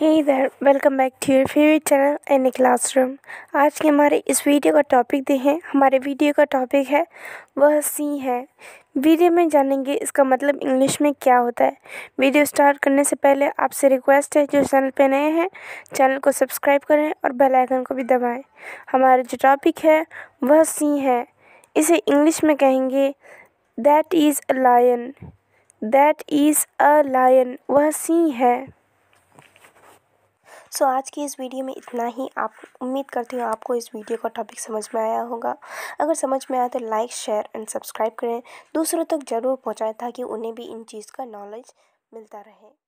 Hey there, welcome back to your channel an Any classroom आज के हमारे इस वीडियो का टॉपिक देखें हमारे वीडियो का टॉपिक है वह सी है वीडियो में जानेंगे इसका मतलब इंग्लिश में क्या होता है वीडियो स्टार्ट करने से पहले आपसे रिक्वेस्ट है जो चैनल पे नए हैं चैनल को सब्सक्राइब करें और बेल आइकन को भी दबाएँ हमारा जो टॉपिक है वह सी है इसे इंग्लिश में कहेंगे that is a lion that is a lion वह सी है सो so, आज की इस वीडियो में इतना ही आप उम्मीद करती हूँ आपको इस वीडियो का टॉपिक समझ में आया होगा अगर समझ में आया तो लाइक शेयर एंड सब्सक्राइब करें दूसरों तक ज़रूर पहुँचाएं ताकि उन्हें भी इन चीज़ का नॉलेज मिलता रहे